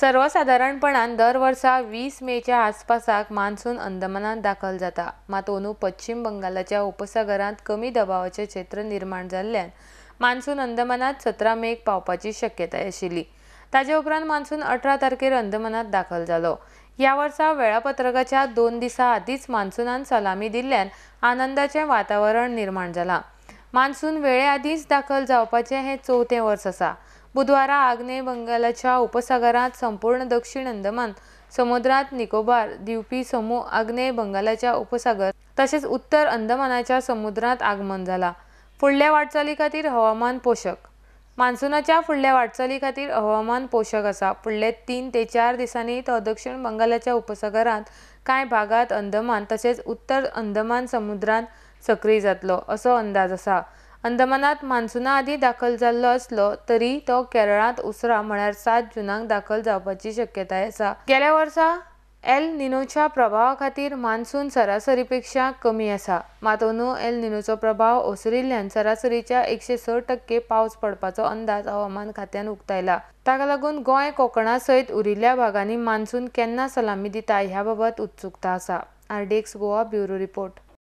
सर्वसाधारणपणान दर वर्सा वीस मेच्या आसपासाक मान्सून अंदमानात दाखल जाता मात अंदू पश्चिम बंगालाच्या उपसागरांत कमी दबावाचें क्षेत्र निर्माण जाल्ल्यान मान्सून अंदमानात सतरा मेक पावपाची शक्यताय आशिल्ली ताज्या उपरांत मान्सून अठरा तारखेर अंदमानात दाखल जालो ह्या वर्सा वेळापत्रकाच्या दोन दिसा आधीच मान्सूनान सलामी दिल्ल्यान आनंदाचे वातावरण निर्माण झाला मान्सून वेळे आदींच दाखल जावपाचे हे चवथें वर्स आसा बुधवारा आग्नेय बंगालाच्या उपसागरात संपूर्ण दक्षिण अंदमान समुद्रात निकोबार द्वीपी समूह आग्नेय बंगालाच्या उपसागर तसेच उत्तर अंदमानाच्या समुद्रात आगमन झाला फुडल्या वाटचाली खातीर हवामान पोषक मान्सूनाच्या फुडल्या वाटचाली खातीर हवामान पोषक असा फुडले तीन ते चार दिसांनी तो दक्षिण बंगालाच्या उपसागरात कांय भागात अंदमान तसेच उत्तर अंदमान समुद्रात सक्रीय जातलो असो अंदाज असा अंदमानात आधी दाखल जाल्लो असलो तरी तो केरळात उसरा म्हणजे सात जुनाक दाखल जावपाची शक्यता आसा गेल्या वर्षा एल निनोच्या प्रभावा खातीर मान्सून सरासरी पेक्षा कमी असा मातोनो एल निनोचो प्रभाव ओसरिल्ल्यान सरासरीच्या एकशे स टक्के पावस पडपाचो अंदाज हवामान खात्यान उक्तायला ताका लागून गोंय कोकणा सयत उरिल्ल्या भागांनी मान्सून केन्ना सलामी दिता ह्या बाबत उत्सुकता असा आर गोवा ब्युरो रिपोर्ट